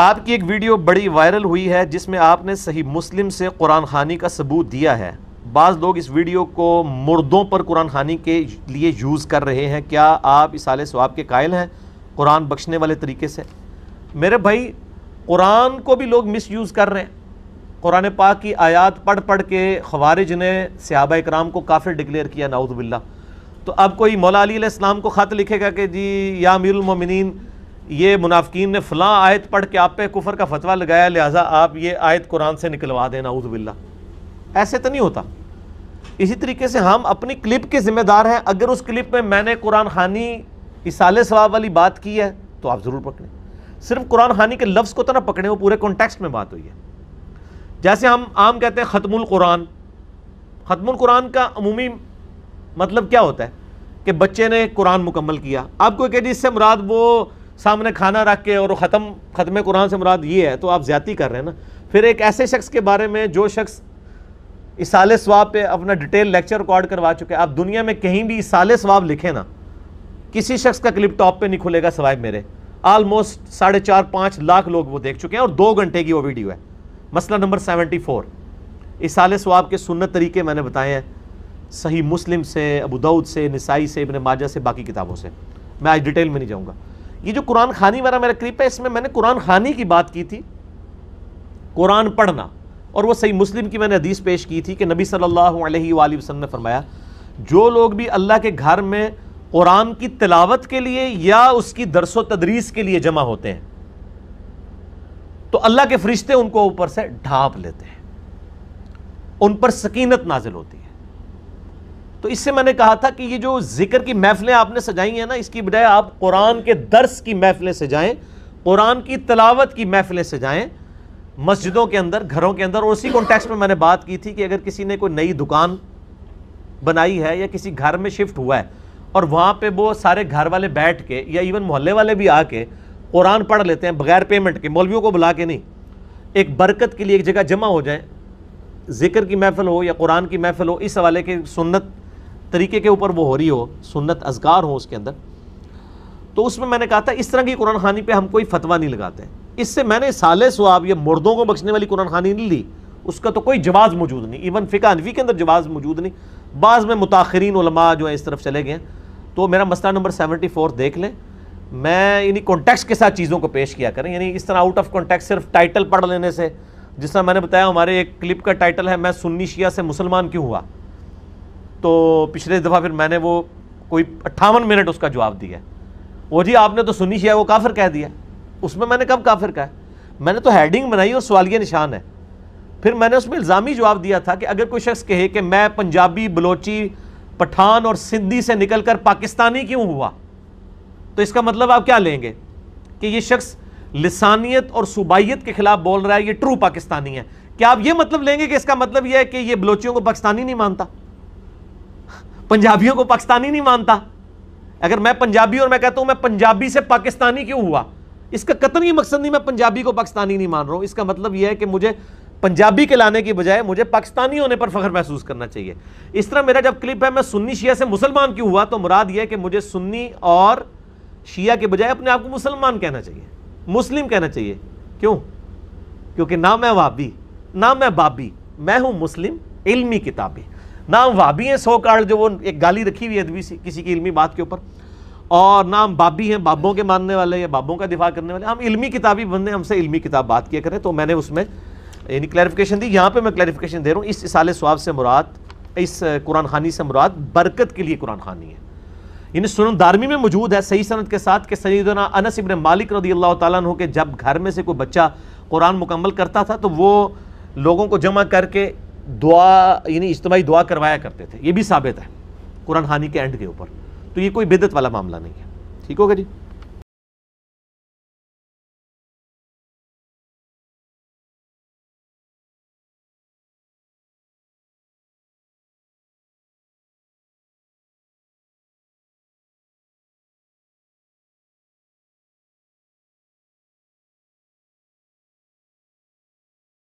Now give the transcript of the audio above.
आपकी एक वीडियो बड़ी वायरल हुई है जिसमें आपने सही मुस्लिम से कुरान खानी का सबूत दिया है बाज़ लोग इस वीडियो को मुर्दों पर कुरान खानी के लिए यूज़ कर रहे हैं क्या आप इस आले स्वाब के कायल हैं कुरान बख्शने वाले तरीके से मेरे भाई कुरान को भी लोग मिस यूज़ कर रहे हैं कुरान पाक की आयात पढ़ पढ़ के खवारिज ने सहाबा इक्राम को काफिर डिक्लेयर किया नाउदबिल्ला तो अब कोई मौला अली इस्लाम को ख़त लिखेगा कि जी या अमीरमिन ये मुनाफिकीन ने फ़लाँ आयत पढ़ के आप पे कुफर का फतवा लगाया लिहाजा आप ये आयत कुरान से निकलवा दें उजबिल्ला ऐसे तो नहीं होता इसी तरीके से हम अपनी क्लिप के ज़िम्मेदार हैं अगर उस क्लिप में मैंने कुरान खानी इसाले सवाब वाली बात की है तो आप ज़रूर पकड़ें सिर्फ कुरान खानी के लफ्ज़ को तो ना पकड़ें वो पूरे कॉन्टेक्स्ट में बात हुई है जैसे हम आम कहते हैं ख़त्मुल कुरान ख़त्मुल कुरान का अमूमी मतलब क्या होता है कि बच्चे ने कुरान मुकम्मल किया आप कोई कह जी इससे मुराद वो सामने खाना रख के और ख़त्म ख़त्म कुरान से मुराद ये है तो आप ज़्यादा कर रहे हैं ना फिर एक ऐसे शख्स के बारे में जो शख्स इसाले स्वाब पे अपना डिटेल लेक्चर रिकॉर्ड करवा चुके हैं आप दुनिया में कहीं भी इसाले स्वाब लिखें ना किसी शख्स का क्लिप टॉप पे नहीं खुलेगा सवाए मेरे आलमोस्ट साढ़े चार पाँच लाख लोग वो देख चुके हैं और दो घंटे की वो वीडियो है मसला नंबर सेवेंटी फोर इसाले स्वाब के सुनत तरीके मैंने बताए हैं सही मुस्लिम से अबूदाऊद से नसाई से इबन माजा से बाकी किताबों से मैं आज डिटेल में नहीं जाऊँगा ये जो कुरान खानी वाला मेरा क्लिप है इसमें मैंने कुरान खानी की बात की थी कुरान पढ़ना और वो सही मुस्लिम की मैंने हदीस पेश की थी कि नबी सल्लल्लाहु अलैहि वसल्लम ने फरमाया जो लोग भी अल्लाह के घर में कुरान की तिलावत के लिए या उसकी दरसो तदरीस के लिए जमा होते हैं तो अल्लाह के फरिश्ते उनको ऊपर से ढांप लेते हैं उन पर सकीनत नाजिल होती है तो इससे मैंने कहा था कि ये जो जिक्र की महफिलें आपने सजाई हैं ना इसकी बजाय आप कुरान के दर्स की महफिलें सजाएं कुरान की तलावत की महफिलें सजाएं मस्जिदों के अंदर घरों के अंदर और उसी कॉन्टेक्स में मैंने बात की थी कि अगर किसी ने कोई नई दुकान बनाई है या किसी घर में शिफ्ट हुआ है और वहाँ पर वो सारे घर वाले बैठ के या इवन मोहल्ले वाले भी आके कुरान पढ़ लेते हैं बगैर पेमेंट के मौलवियों को बुला के नहीं एक बरकत के लिए एक जगह जमा हो जाए जिक्र की महफिल हो या कुरान की महफिल हो इस हवाले के सुन्नत तरीके के ऊपर वो हो रही हो सुन्नत अजगार हो उसके अंदर तो उसमें मैंने कहा था इस तरह की कुरान खानी पर हम कोई फतवा नहीं लगाते इससे मैंने साले सुब या मुर्दों को बख्शने वाली कुरान खानी नहीं ली उसका तो कोई जवाब मौजूद नहीं इवन फ़िका अनवी के अंदर जवाब मौजूद नहीं बाद में मुताखरीन जो है इस तरफ चले गए तो मेरा मसला नंबर सेवेंटी फोर देख लें मैं इन्हीं कॉन्टेक्स के साथ चीज़ों को पेश किया करें यानी इस तरह आउट ऑफ कॉन्टेक्स सिर्फ टाइटल पढ़ लेने से जिस तरह मैंने बताया हमारे एक क्लिप का टाइटल है मैं सुन्नी शिया से मुसलमान क्यों हुआ तो पिछले दफ़ा फिर मैंने वो कोई अट्ठावन मिनट उसका जवाब दिया वो जी आपने तो सुनी शिया वो काफिर कह दिया उसमें मैंने कब काफिर कहा मैंने तो हेडिंग बनाई और सवालिया निशान है फिर मैंने उसमें इल्ज़ामी जवाब दिया था कि अगर कोई शख्स कहे कि मैं पंजाबी बलोची पठान और सिंधी से निकल कर पाकिस्तानी क्यों हुआ तो इसका मतलब आप क्या लेंगे कि ये शख्स लसानियत और सूबाइत के खिलाफ बोल रहा है ये ट्रू पाकिस्तानी है क्या आप ये मतलब लेंगे कि इसका मतलब यह है कि ये बलोचियों को पाकिस्तानी नहीं मानता पंजाबियों को पाकिस्तानी नहीं मानता अगर मैं पंजाबी और मैं कहता हूं मैं पंजाबी से पाकिस्तानी क्यों हुआ इसका कतन ये मकसद नहीं मैं पंजाबी को पाकिस्तानी नहीं मान रहा हूं इसका मतलब यह है कि मुझे पंजाबी के लाने की बजाय मुझे पाकिस्तानी होने पर फख्र महसूस करना चाहिए इस तरह मेरा जब क्लिप है मैं सुन्नी शिया से मुसलमान क्यों हुआ तो मुराद यह है कि मुझे सुन्नी और शिया के बजाय अपने आप को मुसलमान कहना चाहिए मुस्लिम कहना चाहिए क्यों क्योंकि ना मैं वाबी ना मैं बाबी मैं हूं मुस्लिम इल्मी किताबी नाम वाबी हैं सौ कार्ड जो वो एक गाली रखी हुई है अदबी से किसी की इलमी बात के ऊपर और नाम बाबी हैं बाबों के मानने वाले या बाबों का दिफा करने वाले हम इलमी किताबी बंदे हमसे इलमी किताब बात किया करें तो मैंने उसमें यानी क्लैरिफिकेशन दी यहाँ पे मैं क्लैरिफिकेशन दे रहा हूँ इस साल स्वाब से मुराद इस कुरान खानी से मुराद बरकत के लिए कुरान खानी है यानी सुन दारमी में मौजूद है सही सनत के साथ कि सईदना अनस इबन मालिक रदी अल्लाह तु के जब घर में से कोई बच्चा कुरान मुकम्मल करता था तो वो लोगों को जमा करके दुआ यानी इज्तमाही दुआ करवाया करते थे ये भी साबित है कुरान हानि के एंड के ऊपर तो ये कोई बिदत वाला मामला नहीं है ठीक होगा जी